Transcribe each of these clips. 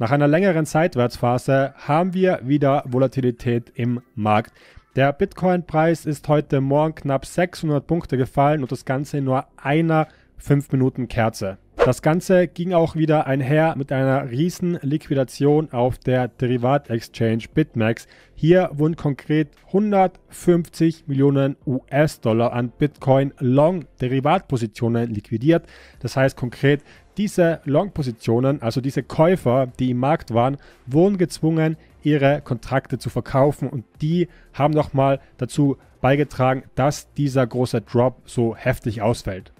Nach einer längeren Seitwärtsphase haben wir wieder Volatilität im Markt. Der Bitcoin-Preis ist heute Morgen knapp 600 Punkte gefallen und das Ganze in nur einer 5-Minuten-Kerze. Das Ganze ging auch wieder einher mit einer riesen Liquidation auf der Derivat-Exchange Bitmax. Hier wurden konkret 150 Millionen US-Dollar an Bitcoin-Long-Derivatpositionen liquidiert. Das heißt konkret, diese Long-Positionen, also diese Käufer, die im Markt waren, wurden gezwungen, ihre Kontrakte zu verkaufen und die haben nochmal dazu beigetragen, dass dieser große Drop so heftig ausfällt.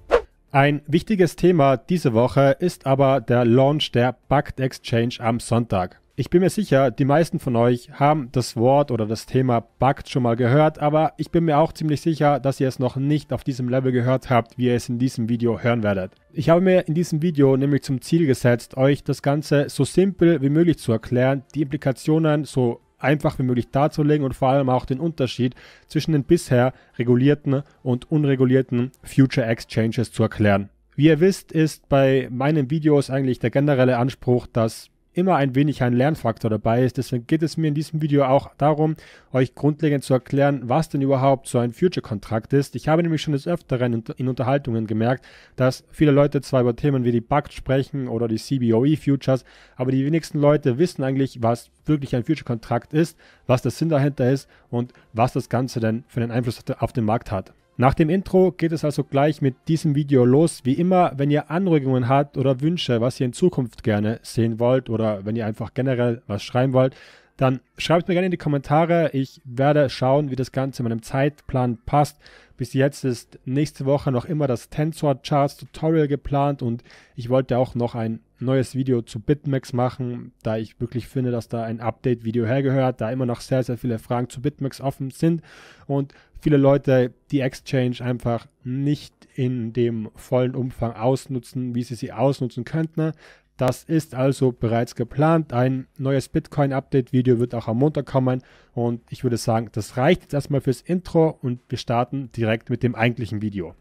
Ein wichtiges Thema diese Woche ist aber der Launch der Bugged Exchange am Sonntag. Ich bin mir sicher, die meisten von euch haben das Wort oder das Thema Bugged schon mal gehört, aber ich bin mir auch ziemlich sicher, dass ihr es noch nicht auf diesem Level gehört habt, wie ihr es in diesem Video hören werdet. Ich habe mir in diesem Video nämlich zum Ziel gesetzt, euch das Ganze so simpel wie möglich zu erklären, die Implikationen so einfach wie möglich darzulegen und vor allem auch den Unterschied zwischen den bisher regulierten und unregulierten Future Exchanges zu erklären. Wie ihr wisst, ist bei meinen Videos eigentlich der generelle Anspruch, dass immer ein wenig ein Lernfaktor dabei ist. Deswegen geht es mir in diesem Video auch darum, euch grundlegend zu erklären, was denn überhaupt so ein Future-Kontrakt ist. Ich habe nämlich schon des Öfteren in Unterhaltungen gemerkt, dass viele Leute zwar über Themen wie die BACT sprechen oder die CBOE-Futures, aber die wenigsten Leute wissen eigentlich, was wirklich ein Future-Kontrakt ist, was der Sinn dahinter ist und was das Ganze denn für einen Einfluss auf den Markt hat. Nach dem Intro geht es also gleich mit diesem Video los. Wie immer, wenn ihr Anregungen habt oder Wünsche, was ihr in Zukunft gerne sehen wollt oder wenn ihr einfach generell was schreiben wollt, dann schreibt mir gerne in die Kommentare. Ich werde schauen, wie das Ganze in meinem Zeitplan passt. Bis jetzt ist nächste Woche noch immer das Tensor Charts Tutorial geplant und ich wollte auch noch ein neues Video zu Bitmax machen, da ich wirklich finde, dass da ein Update-Video hergehört, da immer noch sehr, sehr viele Fragen zu Bitmax offen sind. Und viele Leute die Exchange einfach nicht in dem vollen Umfang ausnutzen, wie sie sie ausnutzen könnten. Das ist also bereits geplant. Ein neues Bitcoin-Update-Video wird auch am Montag kommen. Und ich würde sagen, das reicht jetzt erstmal fürs Intro und wir starten direkt mit dem eigentlichen Video.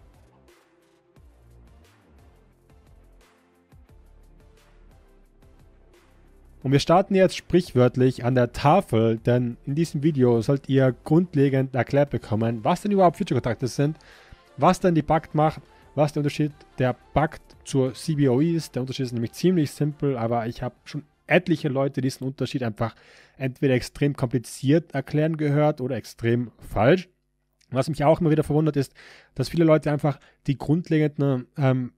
Und wir starten jetzt sprichwörtlich an der Tafel, denn in diesem Video sollt ihr grundlegend erklärt bekommen, was denn überhaupt Future-Kontrakte sind, was denn die Pakt macht, was der Unterschied der Pakt zur CBOE ist. Der Unterschied ist nämlich ziemlich simpel, aber ich habe schon etliche Leute diesen Unterschied einfach entweder extrem kompliziert erklären gehört oder extrem falsch. Was mich auch immer wieder verwundert ist, dass viele Leute einfach die grundlegenden ähm,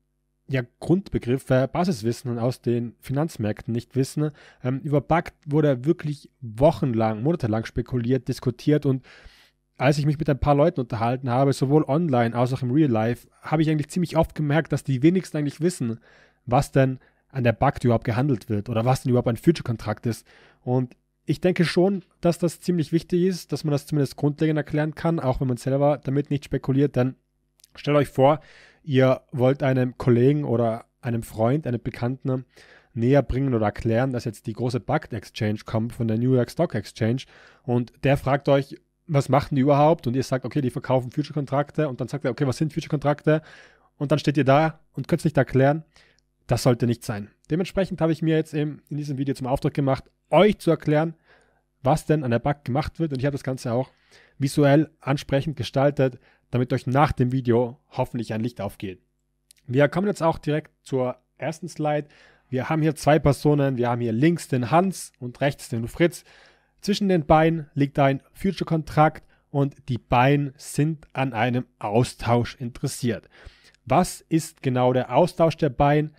ja, Grundbegriff, äh, Basiswissen und aus den Finanzmärkten nicht wissen. Ähm, über BACT wurde wirklich wochenlang, monatelang spekuliert, diskutiert und als ich mich mit ein paar Leuten unterhalten habe, sowohl online als auch im Real Life, habe ich eigentlich ziemlich oft gemerkt, dass die wenigsten eigentlich wissen, was denn an der BACT überhaupt gehandelt wird oder was denn überhaupt ein Future-Kontrakt ist. Und ich denke schon, dass das ziemlich wichtig ist, dass man das zumindest grundlegend erklären kann, auch wenn man selber damit nicht spekuliert, denn stellt euch vor, ihr wollt einem Kollegen oder einem Freund, einem Bekannten näher bringen oder erklären, dass jetzt die große Bugged Exchange kommt von der New York Stock Exchange und der fragt euch, was machen die überhaupt? Und ihr sagt, okay, die verkaufen Future-Kontrakte und dann sagt er, okay, was sind Future-Kontrakte? Und dann steht ihr da und könnt es nicht erklären. Das sollte nicht sein. Dementsprechend habe ich mir jetzt eben in diesem Video zum Auftrag gemacht, euch zu erklären, was denn an der Bug gemacht wird. Und ich habe das Ganze auch visuell ansprechend gestaltet, damit euch nach dem Video hoffentlich ein Licht aufgeht. Wir kommen jetzt auch direkt zur ersten Slide. Wir haben hier zwei Personen. Wir haben hier links den Hans und rechts den Fritz. Zwischen den beiden liegt ein Future-Kontrakt und die beiden sind an einem Austausch interessiert. Was ist genau der Austausch der beiden?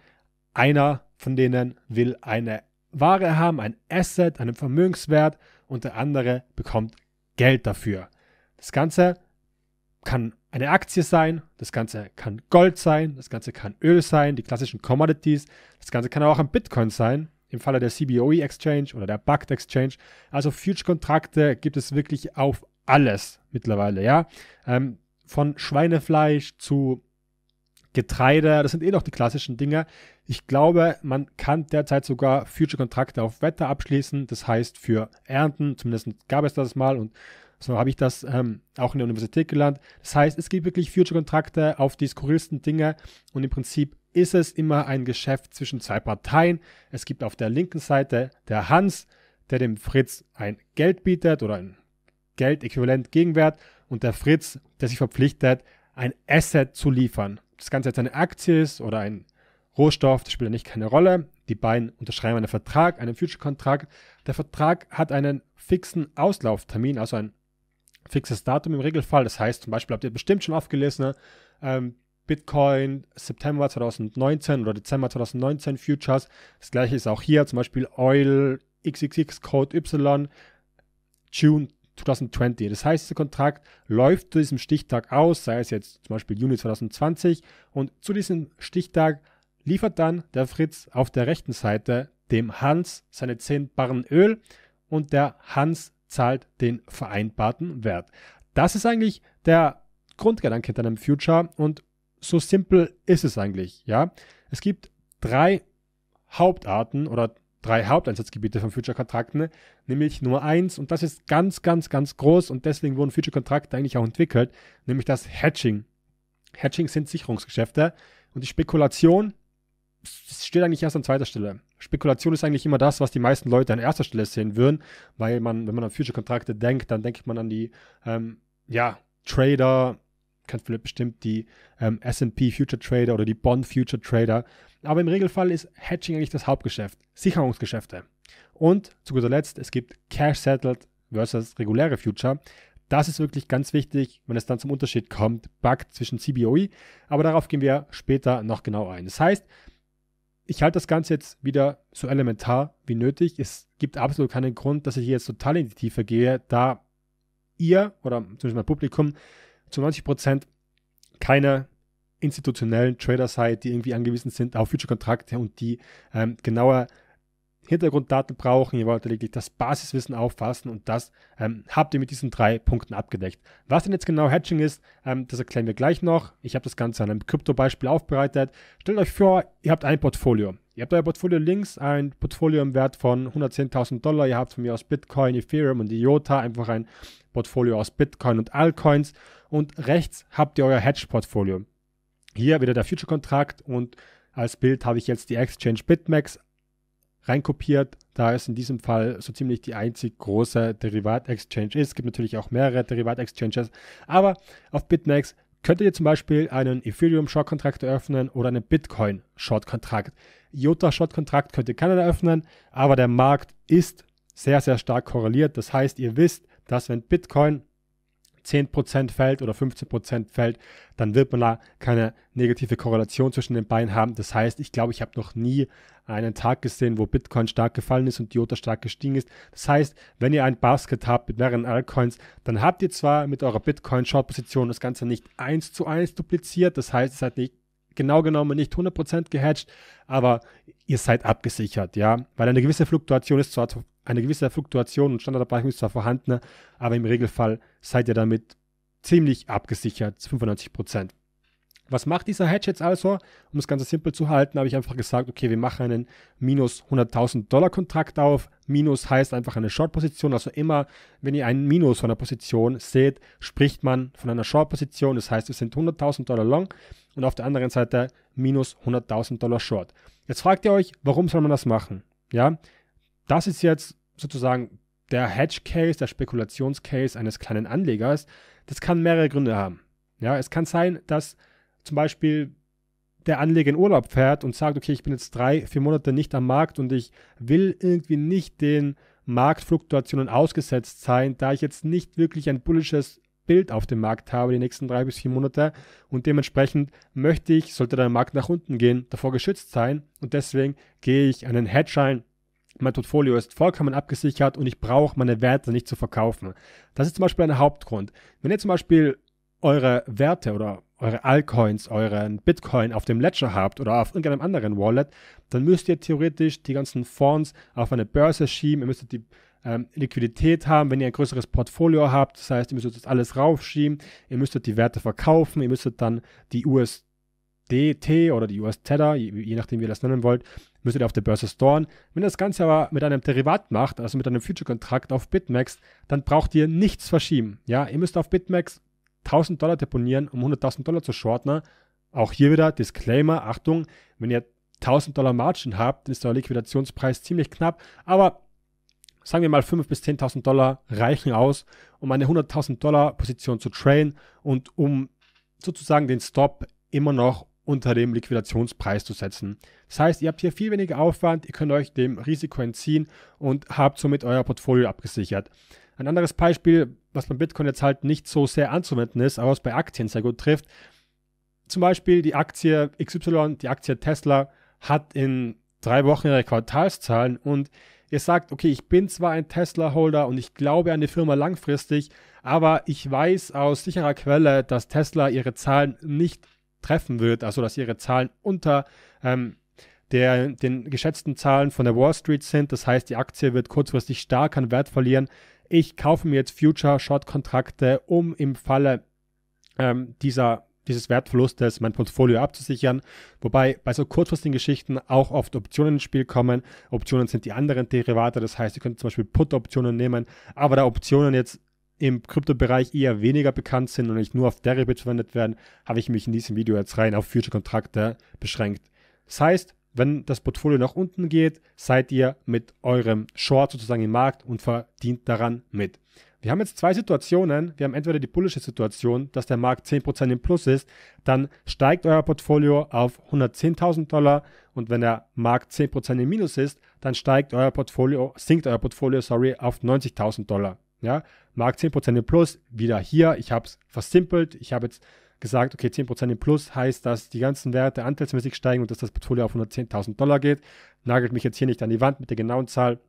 Einer von denen will eine Ware haben, ein Asset, einen Vermögenswert und der andere bekommt Geld dafür. Das Ganze kann eine Aktie sein, das Ganze kann Gold sein, das Ganze kann Öl sein, die klassischen Commodities, das Ganze kann auch ein Bitcoin sein, im Falle der CBOE Exchange oder der BACT Exchange. Also Future-Kontrakte gibt es wirklich auf alles mittlerweile, ja. Ähm, von Schweinefleisch zu Getreide, das sind eh noch die klassischen Dinge. Ich glaube, man kann derzeit sogar Future-Kontrakte auf Wetter abschließen, das heißt für Ernten, zumindest gab es das mal und so habe ich das ähm, auch in der Universität gelernt. Das heißt, es gibt wirklich Future-Kontrakte auf die skurrilsten Dinge und im Prinzip ist es immer ein Geschäft zwischen zwei Parteien. Es gibt auf der linken Seite der Hans, der dem Fritz ein Geld bietet oder ein Geldäquivalent Gegenwert und der Fritz, der sich verpflichtet, ein Asset zu liefern. Das Ganze jetzt eine Aktie ist oder ein Rohstoff, das spielt ja nicht keine Rolle. Die beiden unterschreiben einen Vertrag, einen Future-Kontrakt. Der Vertrag hat einen fixen Auslauftermin, also einen fixes Datum im Regelfall. Das heißt, zum Beispiel habt ihr bestimmt schon aufgelesen, ne? ähm, Bitcoin September 2019 oder Dezember 2019 Futures. Das gleiche ist auch hier, zum Beispiel Oil XXX Code Y June 2020. Das heißt, dieser Kontrakt läuft zu diesem Stichtag aus, sei es jetzt zum Beispiel Juni 2020. Und zu diesem Stichtag liefert dann der Fritz auf der rechten Seite dem Hans seine 10 Barren Öl und der Hans zahlt den vereinbarten Wert. Das ist eigentlich der Grundgedanke hinter einem Future und so simpel ist es eigentlich, ja. Es gibt drei Hauptarten oder drei Haupteinsatzgebiete von Future-Kontrakten, nämlich Nummer eins, und das ist ganz, ganz, ganz groß und deswegen wurden Future-Kontrakte eigentlich auch entwickelt, nämlich das Hedging. Hedging sind Sicherungsgeschäfte und die Spekulation es steht eigentlich erst an zweiter Stelle. Spekulation ist eigentlich immer das, was die meisten Leute an erster Stelle sehen würden, weil man, wenn man an Future-Kontrakte denkt, dann denkt man an die, ähm, ja, Trader, kennt vielleicht bestimmt die ähm, S&P Future Trader oder die Bond Future Trader. Aber im Regelfall ist Hedging eigentlich das Hauptgeschäft, Sicherungsgeschäfte. Und zu guter Letzt, es gibt Cash Settled versus reguläre Future. Das ist wirklich ganz wichtig, wenn es dann zum Unterschied kommt, Bug zwischen CBOE. Aber darauf gehen wir später noch genau ein. Das heißt, ich halte das Ganze jetzt wieder so elementar wie nötig. Es gibt absolut keinen Grund, dass ich jetzt total in die Tiefe gehe, da ihr oder zumindest mein Publikum zu 90 Prozent keine institutionellen Trader seid, die irgendwie angewiesen sind auf Future-Kontrakte und die ähm, genauer Hintergrunddaten brauchen. Ihr wollt lediglich das Basiswissen auffassen und das ähm, habt ihr mit diesen drei Punkten abgedeckt. Was denn jetzt genau Hedging ist, ähm, das erklären wir gleich noch. Ich habe das Ganze an einem Krypto-Beispiel aufbereitet. Stellt euch vor, ihr habt ein Portfolio. Ihr habt euer Portfolio links, ein Portfolio im Wert von 110.000 Dollar. Ihr habt von mir aus Bitcoin, Ethereum und IOTA, einfach ein Portfolio aus Bitcoin und Altcoins. Und rechts habt ihr euer Hedge-Portfolio. Hier wieder der Future-Kontrakt und als Bild habe ich jetzt die Exchange Bitmax reinkopiert, da es in diesem Fall so ziemlich die einzig große Derivat-Exchange ist. Es gibt natürlich auch mehrere Derivat-Exchanges, aber auf BitMEX könntet ihr zum Beispiel einen Ethereum-Short-Kontrakt eröffnen oder einen Bitcoin-Short-Kontrakt. IOTA-Short-Kontrakt ihr keiner eröffnen, aber der Markt ist sehr, sehr stark korreliert. Das heißt, ihr wisst, dass wenn Bitcoin 10% fällt oder 15% fällt, dann wird man da keine negative Korrelation zwischen den beiden haben. Das heißt, ich glaube, ich habe noch nie einen Tag gesehen, wo Bitcoin stark gefallen ist und Iota stark gestiegen ist. Das heißt, wenn ihr ein Basket habt mit mehreren Altcoins, dann habt ihr zwar mit eurer Bitcoin-Short-Position das Ganze nicht eins zu eins dupliziert. Das heißt, es seid nicht genau genommen nicht 100% gehatcht, aber ihr seid abgesichert, ja. Weil eine gewisse Fluktuation ist zwar eine gewisse Fluktuation und Standardabweichung ist zwar vorhanden, ne, aber im Regelfall seid ihr damit ziemlich abgesichert, 95 Prozent. Was macht dieser Hedge jetzt also? Um es ganz simpel zu halten, habe ich einfach gesagt, okay, wir machen einen minus 100.000 Dollar Kontrakt auf. Minus heißt einfach eine Short-Position. Also immer, wenn ihr einen Minus von einer Position seht, spricht man von einer Short-Position. Das heißt, wir sind 100.000 Dollar long und auf der anderen Seite minus 100.000 Dollar short. Jetzt fragt ihr euch, warum soll man das machen? Ja, das ist jetzt sozusagen der Hedge-Case, der Spekulationscase eines kleinen Anlegers. Das kann mehrere Gründe haben. Ja, es kann sein, dass zum Beispiel der Anleger in Urlaub fährt und sagt, okay, ich bin jetzt drei, vier Monate nicht am Markt und ich will irgendwie nicht den Marktfluktuationen ausgesetzt sein, da ich jetzt nicht wirklich ein bullisches Bild auf dem Markt habe die nächsten drei bis vier Monate und dementsprechend möchte ich, sollte der Markt nach unten gehen, davor geschützt sein und deswegen gehe ich einen Hedge ein mein Portfolio ist vollkommen abgesichert und ich brauche meine Werte nicht zu verkaufen. Das ist zum Beispiel ein Hauptgrund. Wenn ihr zum Beispiel eure Werte oder eure Altcoins, euren Bitcoin auf dem Ledger habt oder auf irgendeinem anderen Wallet, dann müsst ihr theoretisch die ganzen Fonds auf eine Börse schieben, ihr müsstet die ähm, Liquidität haben, wenn ihr ein größeres Portfolio habt, das heißt, ihr müsstet das alles raufschieben, ihr müsstet die Werte verkaufen, ihr müsstet dann die US USDT oder die US Tether, je, je, nachdem, wie ihr das nennen wollt, müsst ihr auf der Börse storen. Wenn ihr das Ganze aber mit einem Derivat macht, also mit einem Future-Kontrakt auf BitMEX, dann braucht ihr nichts verschieben. Ja, ihr müsst auf BitMEX 1000 Dollar deponieren, um 100.000 Dollar zu shorten. Auch hier wieder Disclaimer, Achtung, wenn ihr 1000 Dollar Margin habt, ist der Liquidationspreis ziemlich knapp, aber sagen wir mal 5.000 bis 10.000 Dollar reichen aus, um eine 100.000 Dollar Position zu trainen und um sozusagen den Stop immer noch unter dem Liquidationspreis zu setzen. Das heißt, ihr habt hier viel weniger Aufwand, ihr könnt euch dem Risiko entziehen und habt somit euer Portfolio abgesichert. Ein anderes Beispiel, was beim Bitcoin jetzt halt nicht so sehr anzuwenden ist, aber was bei Aktien sehr gut trifft. Zum Beispiel die Aktie XY, die Aktie Tesla hat in drei Wochen ihre Quartalszahlen und ihr sagt, okay, ich bin zwar ein Tesla-Holder und ich glaube an die Firma langfristig, aber ich weiß aus sicherer Quelle, dass Tesla ihre Zahlen nicht treffen wird, also dass ihre Zahlen unter ähm, der, den geschätzten Zahlen von der Wall Street sind. Das heißt, die Aktie wird kurzfristig stark an Wert verlieren. Ich kaufe mir jetzt Future-Short-Kontrakte, um im Falle ähm, dieser, dieses Wertverlustes mein Portfolio abzusichern. Wobei bei so kurzfristigen Geschichten auch oft Optionen ins Spiel kommen. Optionen sind die anderen Derivate, das heißt, ihr könnt zum Beispiel Put-Optionen nehmen. Aber da Optionen jetzt im Kryptobereich eher weniger bekannt sind und nicht nur auf Derivatives verwendet werden, habe ich mich in diesem Video jetzt rein auf Future-Kontrakte beschränkt. Das heißt, wenn das Portfolio nach unten geht, seid ihr mit eurem Short sozusagen im Markt und verdient daran mit. Wir haben jetzt zwei Situationen. Wir haben entweder die bullische Situation, dass der Markt 10% im Plus ist, dann steigt euer Portfolio auf 110.000 Dollar und wenn der Markt 10% im Minus ist, dann steigt euer Portfolio, sinkt euer Portfolio, sorry, auf 90.000 Dollar. Ja, Markt 10% im Plus, wieder hier. Ich habe es versimpelt. Ich habe jetzt gesagt, okay, 10% im Plus heißt, dass die ganzen Werte anteilsmäßig steigen und dass das Portfolio auf 110.000 Dollar geht. Nagelt mich jetzt hier nicht an die Wand mit der genauen Zahl.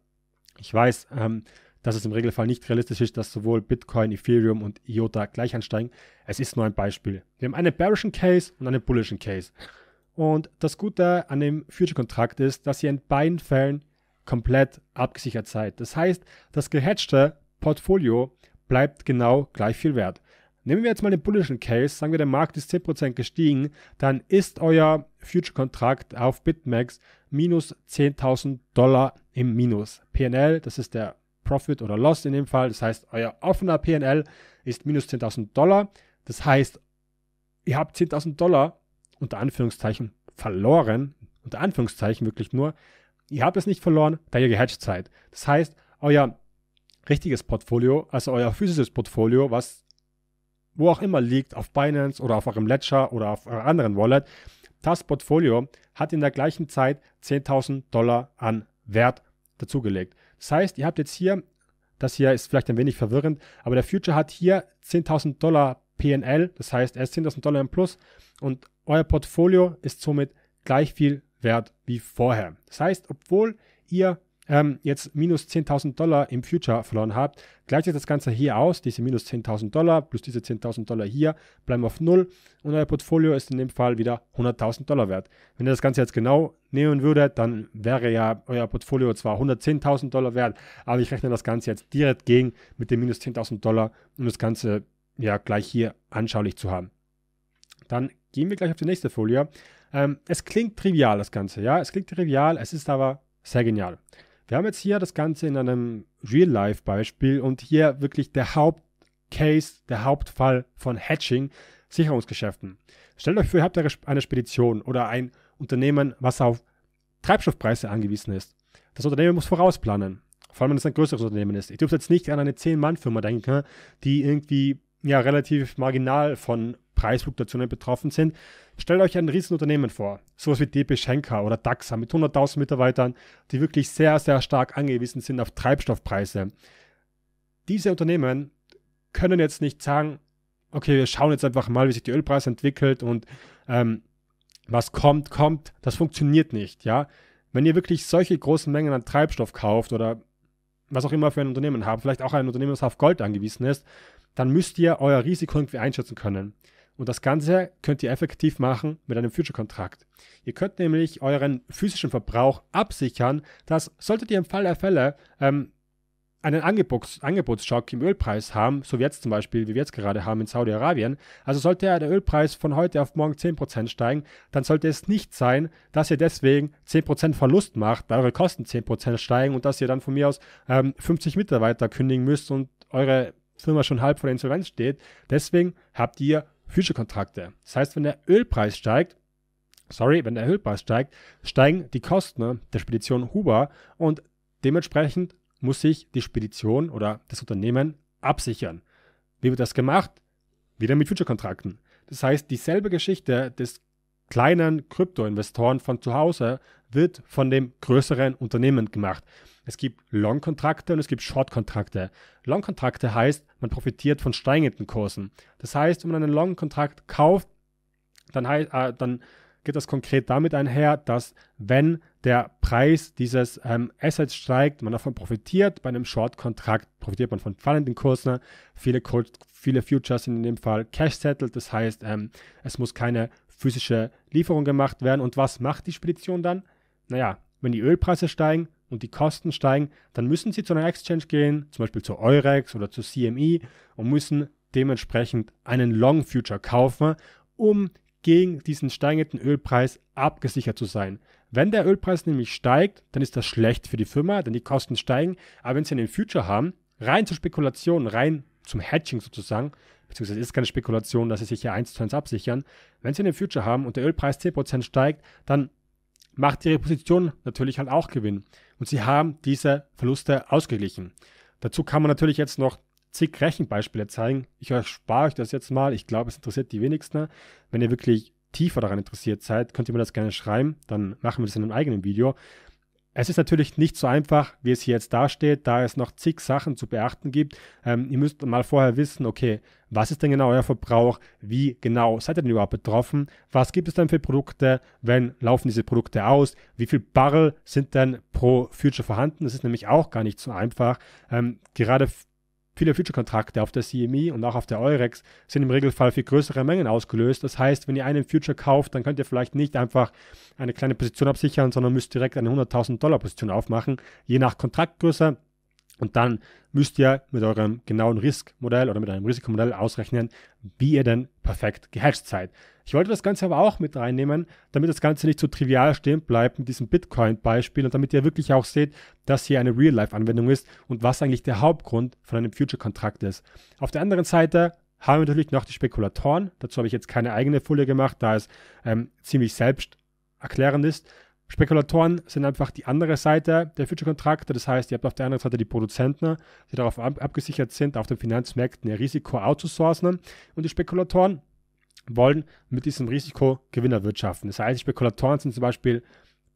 Ich weiß, ähm, dass es im Regelfall nicht realistisch ist, dass sowohl Bitcoin, Ethereum und IOTA gleich ansteigen. Es ist nur ein Beispiel. Wir haben einen bearischen Case und einen bullischen Case. Und das Gute an dem Future-Kontrakt ist, dass ihr in beiden Fällen komplett abgesichert seid. Das heißt, das Gehedgte Portfolio bleibt genau gleich viel wert. Nehmen wir jetzt mal den bullischen Case, sagen wir, der Markt ist 10% gestiegen, dann ist euer Future-Kontrakt auf BitMEX minus 10.000 Dollar im Minus. PNL, das ist der Profit oder Loss in dem Fall, das heißt, euer offener PNL ist minus 10.000 Dollar, das heißt, ihr habt 10.000 Dollar unter Anführungszeichen verloren, unter Anführungszeichen wirklich nur, ihr habt es nicht verloren, da ihr gehatcht seid. Das heißt, euer richtiges Portfolio, also euer physisches Portfolio, was wo auch immer liegt, auf Binance oder auf eurem Ledger oder auf eurer anderen Wallet, das Portfolio hat in der gleichen Zeit 10.000 Dollar an Wert dazugelegt. Das heißt, ihr habt jetzt hier, das hier ist vielleicht ein wenig verwirrend, aber der Future hat hier 10.000 Dollar PNL, das heißt, er ist 10.000 Dollar im Plus und euer Portfolio ist somit gleich viel wert wie vorher. Das heißt, obwohl ihr ähm, jetzt minus 10.000 Dollar im Future verloren habt, gleicht ihr das Ganze hier aus, diese minus 10.000 Dollar plus diese 10.000 Dollar hier, bleiben auf null und euer Portfolio ist in dem Fall wieder 100.000 Dollar wert. Wenn ihr das Ganze jetzt genau nehmen würdet, dann wäre ja euer Portfolio zwar 110.000 Dollar wert, aber ich rechne das Ganze jetzt direkt gegen mit den minus 10.000 Dollar, um das Ganze ja gleich hier anschaulich zu haben. Dann gehen wir gleich auf die nächste Folie. Ähm, es klingt trivial, das Ganze, ja, es klingt trivial, es ist aber sehr genial. Wir haben jetzt hier das Ganze in einem Real-Life-Beispiel und hier wirklich der Hauptcase, der Hauptfall von Hatching, Sicherungsgeschäften. Stellt euch vor, ihr habt eine Spedition oder ein Unternehmen, was auf Treibstoffpreise angewiesen ist. Das Unternehmen muss vorausplanen. Vor allem, wenn es ein größeres Unternehmen ist. Ich dürfte jetzt nicht an eine 10-Mann-Firma denken, die irgendwie ja relativ marginal von Preisfluktuationen betroffen sind. Stellt euch ein Riesenunternehmen vor, sowas wie DP Schenker oder DAXA mit 100.000 Mitarbeitern, die wirklich sehr, sehr stark angewiesen sind auf Treibstoffpreise. Diese Unternehmen können jetzt nicht sagen, okay, wir schauen jetzt einfach mal, wie sich die Ölpreise entwickelt und ähm, was kommt, kommt. Das funktioniert nicht, ja. Wenn ihr wirklich solche großen Mengen an Treibstoff kauft oder was auch immer für ein Unternehmen habt, vielleicht auch ein Unternehmen, das auf Gold angewiesen ist, dann müsst ihr euer Risiko irgendwie einschätzen können. Und das Ganze könnt ihr effektiv machen mit einem Future-Kontrakt. Ihr könnt nämlich euren physischen Verbrauch absichern, dass solltet ihr im Fall der Fälle ähm, einen Angebots Angebotsschock im Ölpreis haben, so wie jetzt zum Beispiel, wie wir jetzt gerade haben in Saudi-Arabien, also sollte der Ölpreis von heute auf morgen 10% steigen, dann sollte es nicht sein, dass ihr deswegen 10% Verlust macht, weil eure Kosten 10% steigen und dass ihr dann von mir aus ähm, 50 Mitarbeiter kündigen müsst und eure Firma schon halb vor der Insolvenz steht. Deswegen habt ihr Future-Kontrakte. Das heißt, wenn der Ölpreis steigt, sorry, wenn der Ölpreis steigt, steigen die Kosten der Spedition Huber und dementsprechend muss sich die Spedition oder das Unternehmen absichern. Wie wird das gemacht? Wieder mit Future-Kontrakten. Das heißt, dieselbe Geschichte des kleinen Krypto-Investoren von zu Hause wird von dem größeren Unternehmen gemacht. Es gibt Long-Kontrakte und es gibt Short-Kontrakte. Long-Kontrakte heißt, man profitiert von steigenden Kursen. Das heißt, wenn man einen Long-Kontrakt kauft, dann, äh, dann geht das konkret damit einher, dass wenn der Preis dieses ähm, Assets steigt, man davon profitiert. Bei einem Short-Kontrakt profitiert man von fallenden Kursen. Viele, viele Futures sind in dem Fall cash-settled, das heißt, ähm, es muss keine physische Lieferung gemacht werden. Und was macht die Spedition dann? Naja, wenn die Ölpreise steigen, und die Kosten steigen, dann müssen sie zu einer Exchange gehen, zum Beispiel zu Eurex oder zu CME und müssen dementsprechend einen Long Future kaufen, um gegen diesen steigenden Ölpreis abgesichert zu sein. Wenn der Ölpreis nämlich steigt, dann ist das schlecht für die Firma, denn die Kosten steigen. Aber wenn sie einen Future haben, rein zur Spekulation, rein zum Hedging sozusagen, beziehungsweise ist keine Spekulation, dass sie sich hier eins zu eins absichern. Wenn sie einen Future haben und der Ölpreis 10% steigt, dann macht ihre Position natürlich halt auch Gewinn. Und sie haben diese Verluste ausgeglichen. Dazu kann man natürlich jetzt noch zig Rechenbeispiele zeigen. Ich erspare euch das jetzt mal. Ich glaube, es interessiert die wenigsten. Wenn ihr wirklich tiefer daran interessiert seid, könnt ihr mir das gerne schreiben. Dann machen wir das in einem eigenen Video. Es ist natürlich nicht so einfach, wie es hier jetzt dasteht, da es noch zig Sachen zu beachten gibt. Ähm, ihr müsst mal vorher wissen, okay, was ist denn genau euer Verbrauch? Wie genau seid ihr denn überhaupt betroffen? Was gibt es denn für Produkte? Wenn laufen diese Produkte aus? Wie viel Barrel sind denn pro Future vorhanden? Das ist nämlich auch gar nicht so einfach. Ähm, gerade Viele Future-Kontrakte auf der CME und auch auf der Eurex sind im Regelfall für größere Mengen ausgelöst. Das heißt, wenn ihr einen Future kauft, dann könnt ihr vielleicht nicht einfach eine kleine Position absichern, sondern müsst direkt eine 100.000 Dollar Position aufmachen, je nach Kontraktgröße. Und dann müsst ihr mit eurem genauen Riskmodell oder mit einem Risikomodell ausrechnen, wie ihr denn perfekt gehatcht seid. Ich wollte das Ganze aber auch mit reinnehmen, damit das Ganze nicht so trivial stehen bleibt mit diesem Bitcoin-Beispiel und damit ihr wirklich auch seht, dass hier eine Real-Life-Anwendung ist und was eigentlich der Hauptgrund von einem Future-Kontrakt ist. Auf der anderen Seite haben wir natürlich noch die Spekulatoren. Dazu habe ich jetzt keine eigene Folie gemacht, da es ähm, ziemlich selbst erklärend ist. Spekulatoren sind einfach die andere Seite der Future-Kontrakte. Das heißt, ihr habt auf der anderen Seite die Produzenten, die darauf abgesichert sind, auf den Finanzmärkten ihr Risiko outzusourcen. Und die Spekulatoren wollen mit diesem Risiko Gewinner wirtschaften. Das heißt, die Spekulatoren sind zum Beispiel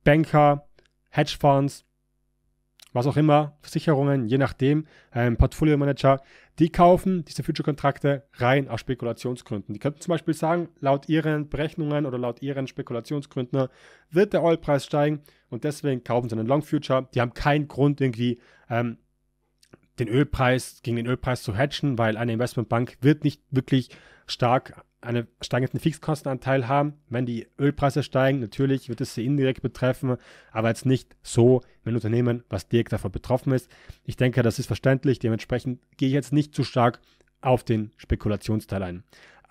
Banker, Hedgefonds, was auch immer, Versicherungen, je nachdem, ähm, Portfolio Manager, die kaufen diese Future-Kontrakte rein aus Spekulationsgründen. Die könnten zum Beispiel sagen, laut ihren Berechnungen oder laut ihren Spekulationsgründen wird der Oilpreis steigen und deswegen kaufen sie einen Long Future. Die haben keinen Grund irgendwie ähm, den Ölpreis gegen den Ölpreis zu hatchen, weil eine Investmentbank wird nicht wirklich stark einen steigenden Fixkostenanteil haben. Wenn die Ölpreise steigen, natürlich wird es sie indirekt betreffen, aber jetzt nicht so, wenn Unternehmen, was direkt davon betroffen ist. Ich denke, das ist verständlich. Dementsprechend gehe ich jetzt nicht zu stark auf den Spekulationsteil ein.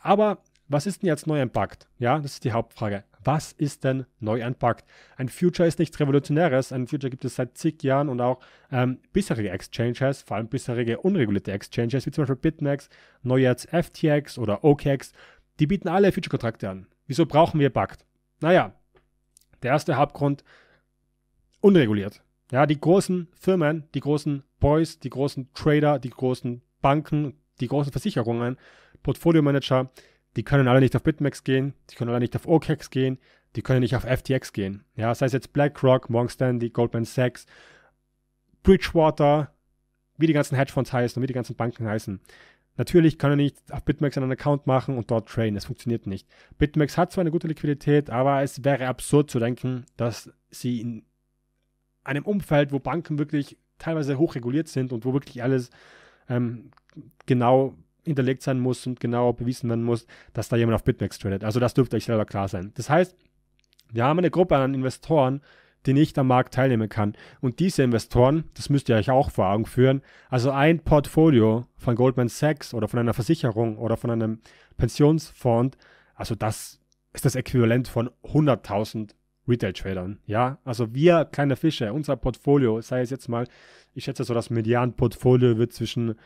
Aber was ist denn jetzt neu entpackt? Ja, das ist die Hauptfrage. Was ist denn neu entpackt? Ein Future ist nichts Revolutionäres. Ein Future gibt es seit zig Jahren und auch ähm, bisherige Exchanges, vor allem bisherige unregulierte Exchanges, wie zum Beispiel BitMEX, neu jetzt FTX oder OKX, die bieten alle Feature-Kontrakte an. Wieso brauchen wir Pakt? Naja, der erste Hauptgrund, unreguliert. Ja, die großen Firmen, die großen Boys, die großen Trader, die großen Banken, die großen Versicherungen, Portfolio-Manager, die können alle nicht auf BitMEX gehen, die können alle nicht auf OKEx gehen, die können nicht auf FTX gehen. Ja, sei es jetzt BlackRock, Morgan Stanley, Goldman Sachs, Bridgewater, wie die ganzen Hedgefonds heißen und wie die ganzen Banken heißen. Natürlich kann er nicht auf BitMEX einen Account machen und dort traden. Das funktioniert nicht. BitMEX hat zwar eine gute Liquidität, aber es wäre absurd zu denken, dass sie in einem Umfeld, wo Banken wirklich teilweise hochreguliert sind und wo wirklich alles ähm, genau hinterlegt sein muss und genau bewiesen werden muss, dass da jemand auf BitMEX tradet. Also das dürfte euch selber klar sein. Das heißt, wir haben eine Gruppe an Investoren, die nicht am Markt teilnehmen kann. Und diese Investoren, das müsst ihr euch auch vor Augen führen, also ein Portfolio von Goldman Sachs oder von einer Versicherung oder von einem Pensionsfonds, also das ist das Äquivalent von 100.000 Retail-Tradern. Ja, also wir kleine Fische, unser Portfolio, sei es jetzt mal, ich schätze so, das Median-Portfolio wird zwischen,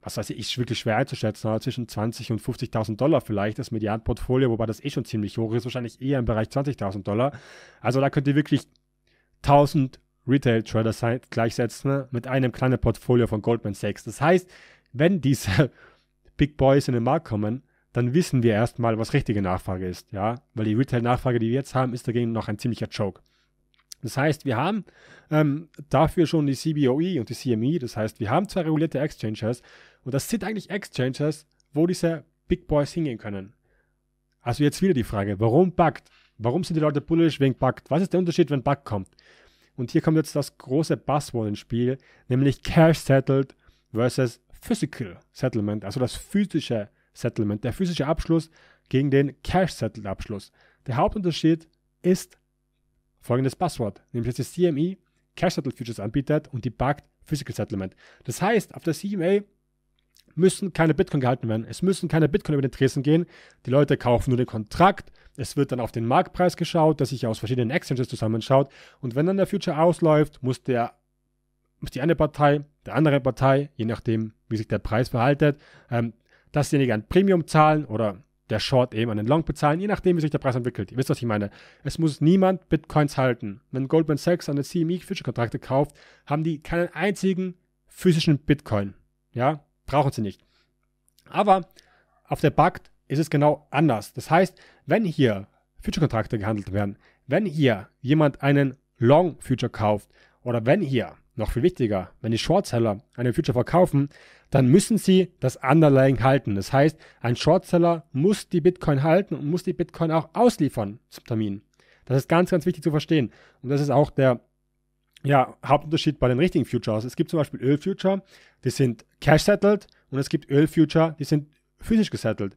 was weiß ich, ist wirklich schwer einzuschätzen, aber zwischen 20.000 und 50.000 Dollar vielleicht das Median-Portfolio, wobei das eh schon ziemlich hoch ist, wahrscheinlich eher im Bereich 20.000 Dollar. Also da könnt ihr wirklich 1000 Retail-Trader gleichsetzen mit einem kleinen Portfolio von Goldman Sachs. Das heißt, wenn diese Big Boys in den Markt kommen, dann wissen wir erstmal, was richtige Nachfrage ist, ja, weil die Retail-Nachfrage, die wir jetzt haben, ist dagegen noch ein ziemlicher Joke. Das heißt, wir haben ähm, dafür schon die CBOE und die CME, das heißt, wir haben zwei regulierte Exchanges und das sind eigentlich Exchanges, wo diese Big Boys hingehen können. Also jetzt wieder die Frage, warum backt Warum sind die Leute bullish wegen Bug? Was ist der Unterschied, wenn Bug kommt? Und hier kommt jetzt das große Buzzword ins Spiel, nämlich Cash Settled versus Physical Settlement, also das physische Settlement, der physische Abschluss gegen den Cash Settled Abschluss. Der Hauptunterschied ist folgendes Passwort, nämlich dass die CME Cash Settled Futures anbietet und die BAG Physical Settlement. Das heißt, auf der CMA müssen keine Bitcoin gehalten werden. Es müssen keine Bitcoin über den Tresen gehen. Die Leute kaufen nur den Kontrakt es wird dann auf den Marktpreis geschaut, der sich aus verschiedenen Exchanges zusammenschaut. Und wenn dann der Future ausläuft, muss, der, die eine Partei, der andere Partei, je nachdem, wie sich der Preis verhaltet, ähm, dasjenige an Premium zahlen oder der Short eben an den Long bezahlen, je nachdem, wie sich der Preis entwickelt. Ihr wisst, was ich meine. Es muss niemand Bitcoins halten. Wenn Goldman Sachs an den CME Future-Kontrakte kauft, haben die keinen einzigen physischen Bitcoin. Ja, brauchen sie nicht. Aber auf der BACT ist es genau anders. Das heißt, wenn hier Future-Kontrakte gehandelt werden, wenn hier jemand einen Long-Future kauft oder wenn hier, noch viel wichtiger, wenn die Shortseller einen Future verkaufen, dann müssen sie das Underlying halten. Das heißt, ein Shortseller muss die Bitcoin halten und muss die Bitcoin auch ausliefern zum Termin. Das ist ganz, ganz wichtig zu verstehen. Und das ist auch der ja, Hauptunterschied bei den richtigen Futures. Es gibt zum Beispiel Öl-Future, die sind cash settled und es gibt Öl-Future, die sind physisch gesettelt.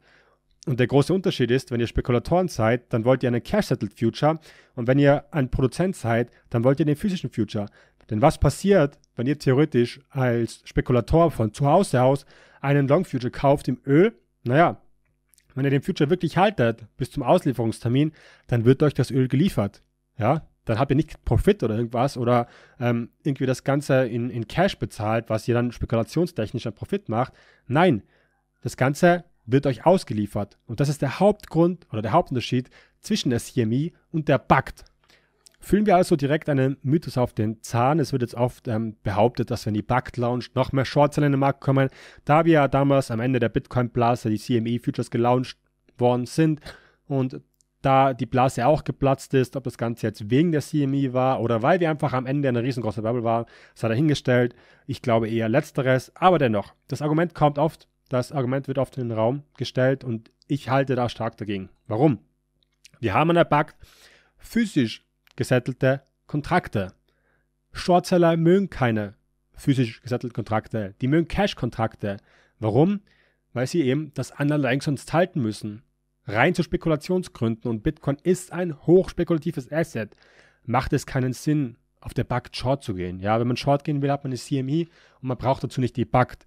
Und der große Unterschied ist, wenn ihr Spekulatoren seid, dann wollt ihr einen Cash-Settled Future und wenn ihr ein Produzent seid, dann wollt ihr den physischen Future. Denn was passiert, wenn ihr theoretisch als Spekulator von zu Hause aus einen Long Future kauft im Öl? Naja, wenn ihr den Future wirklich haltet bis zum Auslieferungstermin, dann wird euch das Öl geliefert. Ja, dann habt ihr nicht Profit oder irgendwas oder ähm, irgendwie das Ganze in, in Cash bezahlt, was ihr dann spekulationstechnisch an Profit macht. Nein, das Ganze wird euch ausgeliefert. Und das ist der Hauptgrund oder der Hauptunterschied zwischen der CME und der BACT. Fühlen wir also direkt einen Mythos auf den Zahn. Es wird jetzt oft ähm, behauptet, dass wenn die BACT launcht, noch mehr Shorts in den Markt kommen. Da wir ja damals am Ende der Bitcoin-Blase die CME-Futures gelauncht worden sind und da die Blase auch geplatzt ist, ob das Ganze jetzt wegen der CME war oder weil wir einfach am Ende eine riesengroße Bubble waren, sei dahingestellt. Ich glaube eher letzteres, aber dennoch, das Argument kommt oft, das Argument wird oft in den Raum gestellt und ich halte da stark dagegen. Warum? Wir haben der Pakt physisch gesettelte Kontrakte. Shortseller mögen keine physisch gesettelten Kontrakte. Die mögen Cash-Kontrakte. Warum? Weil sie eben das Underlying sonst halten müssen. Rein zu Spekulationsgründen und Bitcoin ist ein hochspekulatives Asset. Macht es keinen Sinn, auf der Bugged Short zu gehen. Ja, wenn man Short gehen will, hat man eine CME und man braucht dazu nicht die Bugged.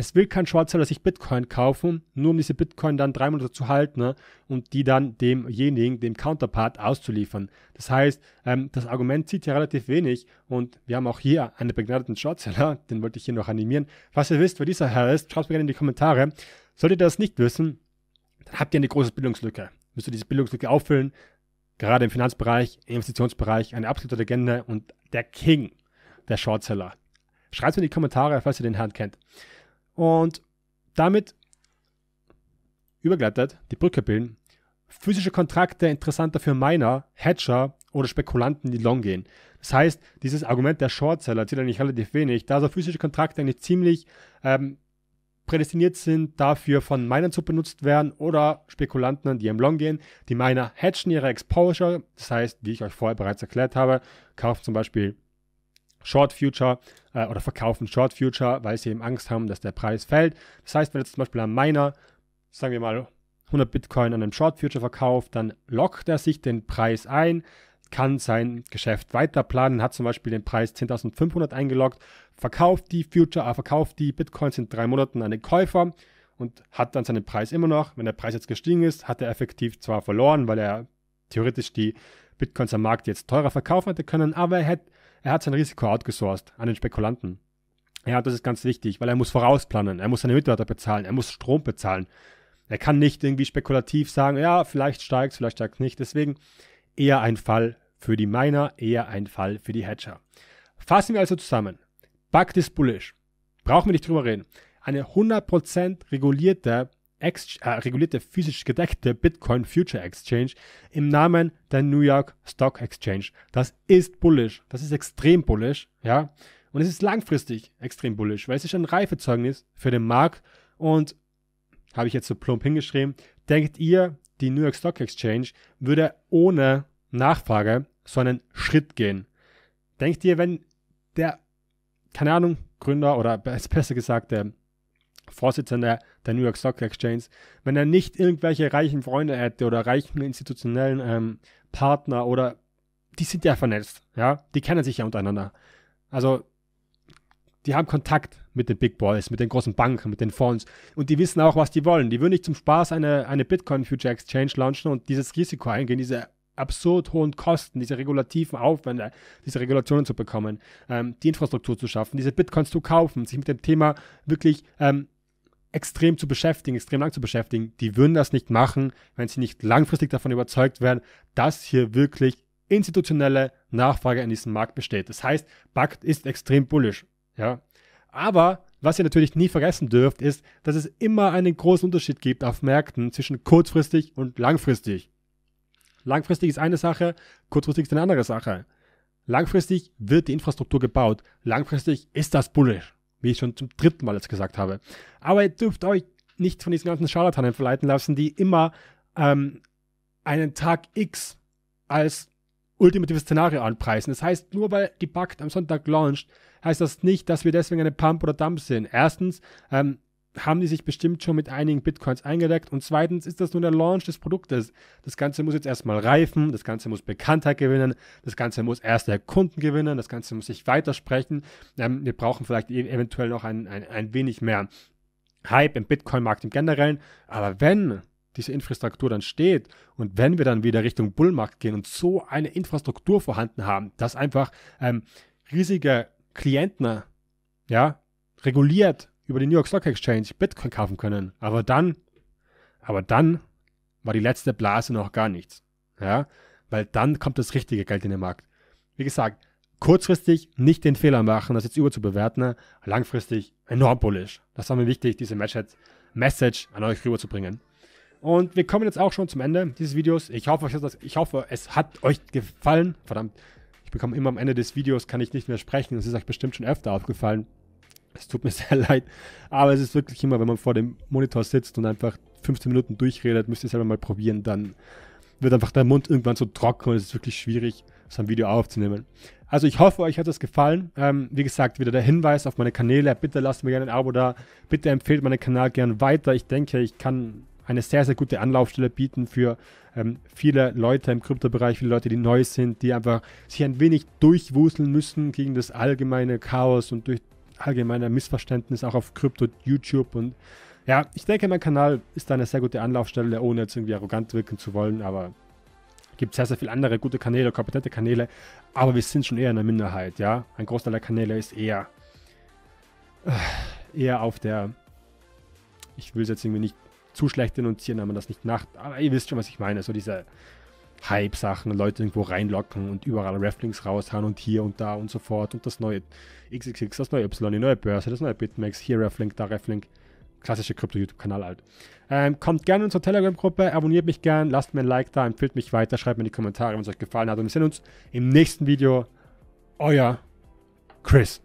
Es will kein Shortseller sich Bitcoin kaufen, nur um diese Bitcoin dann drei Monate zu halten ne, und die dann demjenigen, dem Counterpart auszuliefern. Das heißt, ähm, das Argument zieht ja relativ wenig und wir haben auch hier einen begnadeten Shortseller, den wollte ich hier noch animieren. Falls ihr wisst, wer dieser Herr ist, schreibt es mir gerne in die Kommentare. Solltet ihr das nicht wissen, dann habt ihr eine große Bildungslücke. Müsst ihr diese Bildungslücke auffüllen, gerade im Finanzbereich, im Investitionsbereich, eine absolute Legende und der King, der Shortseller. Schreibt es mir in die Kommentare, falls ihr den Herrn kennt. Und damit übergleitet die Brücke bilden. physische Kontrakte interessanter für Miner, Hedger oder Spekulanten, die long gehen. Das heißt, dieses Argument der Shortseller zählt eigentlich relativ wenig, da so physische Kontrakte eigentlich ziemlich ähm, prädestiniert sind, dafür von Minern zu benutzt werden oder Spekulanten, die im Long gehen. Die Miner hatchen ihre Exposure, das heißt, wie ich euch vorher bereits erklärt habe, kaufen zum Beispiel Short Future äh, oder verkaufen Short Future, weil sie eben Angst haben, dass der Preis fällt. Das heißt, wenn jetzt zum Beispiel ein Miner, sagen wir mal, 100 Bitcoin an einem Short Future verkauft, dann lockt er sich den Preis ein, kann sein Geschäft weiter planen, hat zum Beispiel den Preis 10.500 eingeloggt, verkauft die Future, äh, verkauft die Bitcoins in drei Monaten an den Käufer und hat dann seinen Preis immer noch. Wenn der Preis jetzt gestiegen ist, hat er effektiv zwar verloren, weil er theoretisch die Bitcoins am Markt jetzt teurer verkaufen hätte können, aber er hätte er hat sein Risiko outgesourced an den Spekulanten. Ja, das ist ganz wichtig, weil er muss vorausplanen, er muss seine Mitarbeiter bezahlen, er muss Strom bezahlen. Er kann nicht irgendwie spekulativ sagen, ja, vielleicht steigt es, vielleicht steigt es nicht. Deswegen eher ein Fall für die Miner, eher ein Fall für die Hedger. Fassen wir also zusammen. Bugged ist bullish. Brauchen wir nicht drüber reden. Eine 100% regulierte Ex äh, regulierte physisch gedeckte Bitcoin Future Exchange im Namen der New York Stock Exchange. Das ist bullish. Das ist extrem bullish, ja. Und es ist langfristig extrem bullish, weil es ist ein Reifezeugnis für den Markt. Und habe ich jetzt so plump hingeschrieben, denkt ihr, die New York Stock Exchange würde ohne Nachfrage so einen Schritt gehen? Denkt ihr, wenn der, keine Ahnung, Gründer oder besser gesagt der Vorsitzende der New York Stock Exchange, wenn er nicht irgendwelche reichen Freunde hätte oder reichen institutionellen ähm, Partner oder die sind ja vernetzt, ja, die kennen sich ja untereinander. Also die haben Kontakt mit den Big Boys, mit den großen Banken, mit den Fonds und die wissen auch, was die wollen. Die würden nicht zum Spaß eine, eine Bitcoin Future Exchange launchen und dieses Risiko eingehen, diese absurd hohen Kosten, diese regulativen Aufwände, diese Regulationen zu bekommen, ähm, die Infrastruktur zu schaffen, diese Bitcoins zu kaufen, sich mit dem Thema wirklich ähm, extrem zu beschäftigen, extrem lang zu beschäftigen, die würden das nicht machen, wenn sie nicht langfristig davon überzeugt wären, dass hier wirklich institutionelle Nachfrage in diesem Markt besteht. Das heißt, BACT ist extrem bullisch. Ja. Aber was ihr natürlich nie vergessen dürft, ist, dass es immer einen großen Unterschied gibt auf Märkten zwischen kurzfristig und langfristig. Langfristig ist eine Sache, kurzfristig ist eine andere Sache. Langfristig wird die Infrastruktur gebaut. Langfristig ist das bullisch wie ich schon zum dritten Mal jetzt gesagt habe. Aber ihr dürft euch nicht von diesen ganzen Scharlatanen verleiten lassen, die immer ähm, einen Tag X als ultimatives Szenario anpreisen. Das heißt, nur weil die Pakt am Sonntag launcht, heißt das nicht, dass wir deswegen eine Pump oder Dump sind. Erstens, ähm, haben die sich bestimmt schon mit einigen Bitcoins eingedeckt. Und zweitens ist das nur der Launch des Produktes. Das Ganze muss jetzt erstmal reifen, das Ganze muss Bekanntheit gewinnen, das Ganze muss erste Kunden gewinnen, das Ganze muss sich weitersprechen. Ähm, wir brauchen vielleicht e- eventuell noch ein, ein, ein wenig mehr Hype im Bitcoin-Markt im Generellen. Aber wenn diese Infrastruktur dann steht und wenn wir dann wieder Richtung Bullmarkt gehen und so eine Infrastruktur vorhanden haben, dass einfach ähm, riesige Klienten ja, reguliert über die New York Stock Exchange Bitcoin kaufen können. Aber dann, aber dann war die letzte Blase noch gar nichts. Ja, weil dann kommt das richtige Geld in den Markt. Wie gesagt, kurzfristig nicht den Fehler machen, das jetzt überzubewerten, ne? langfristig enorm bullish. Das war mir wichtig, diese Message an euch rüberzubringen. Und wir kommen jetzt auch schon zum Ende dieses Videos. Ich hoffe, ich hoffe, es hat euch gefallen. Verdammt, ich bekomme immer am Ende des Videos, kann ich nicht mehr sprechen. Das ist euch bestimmt schon öfter aufgefallen. Es tut mir sehr leid, aber es ist wirklich immer, wenn man vor dem Monitor sitzt und einfach 15 Minuten durchredet, müsst ihr selber mal probieren, dann wird einfach der Mund irgendwann so trocken und es ist wirklich schwierig, so ein Video aufzunehmen. Also ich hoffe, euch hat das gefallen. Ähm, wie gesagt, wieder der Hinweis auf meine Kanäle. Bitte lasst mir gerne ein Abo da. Bitte empfehlt meinen Kanal gerne weiter. Ich denke, ich kann eine sehr, sehr gute Anlaufstelle bieten für ähm, viele Leute im Kryptobereich, viele Leute, die neu sind, die einfach sich ein wenig durchwuseln müssen gegen das allgemeine Chaos und durch allgemeiner Missverständnis auch auf Krypto, YouTube und ja, ich denke, mein Kanal ist eine sehr gute Anlaufstelle, ohne jetzt irgendwie arrogant wirken zu wollen, aber gibt sehr, sehr viele andere gute Kanäle, kompetente Kanäle, aber wir sind schon eher in der Minderheit, ja. Ein Großteil der Kanäle ist eher, äh, eher auf der, ich will es jetzt irgendwie nicht zu schlecht denunzieren, aber das nicht nach, aber ihr wisst schon, was ich meine, so diese Hype-Sachen, Leute irgendwo reinlocken und überall Rafflings raushauen und hier und da und so fort und das neue XXX, das neue Y, die neue Börse, das neue Bitmax, hier Rafflink, da Rafflink. Klassischer Krypto-YouTube-Kanal halt. Ähm, kommt gerne in unsere Telegram-Gruppe, abonniert mich gern, lasst mir ein Like da, empfiehlt mich weiter, schreibt mir in die Kommentare, wenn es euch gefallen hat. Und wir sehen uns im nächsten Video. Euer Chris.